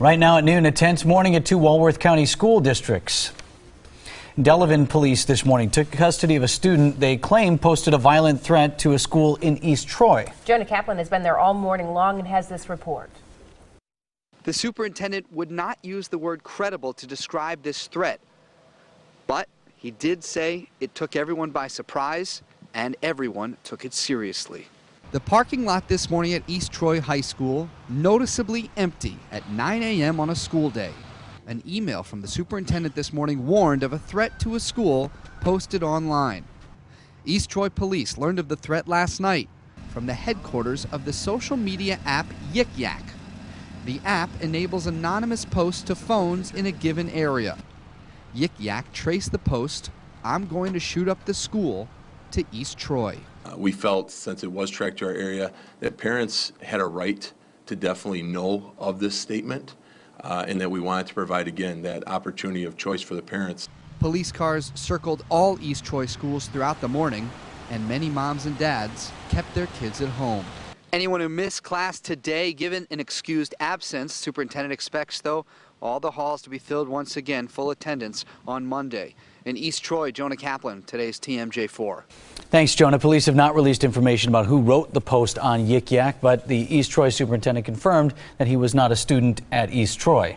Right now at noon, a tense morning at two Walworth County school districts. Delavan police this morning took custody of a student they claim posted a violent threat to a school in East Troy. Jonah Kaplan has been there all morning long and has this report. The superintendent would not use the word credible to describe this threat, but he did say it took everyone by surprise and everyone took it seriously. The parking lot this morning at East Troy High School noticeably empty at 9 a.m. on a school day. An email from the superintendent this morning warned of a threat to a school posted online. East Troy police learned of the threat last night from the headquarters of the social media app Yik Yak. The app enables anonymous posts to phones in a given area. Yik Yak traced the post, I'm going to shoot up the school, to East Troy. Uh, we felt, since it was tracked to our area, that parents had a right to definitely know of this statement uh, and that we wanted to provide, again, that opportunity of choice for the parents. Police cars circled all East Troy schools throughout the morning, and many moms and dads kept their kids at home. Anyone who missed class today, given an excused absence, superintendent expects, though, all the halls to be filled once again, full attendance on Monday. In East Troy, Jonah Kaplan, today's TMJ4. Thanks, Jonah. Police have not released information about who wrote the post on Yik Yak, but the East Troy superintendent confirmed that he was not a student at East Troy.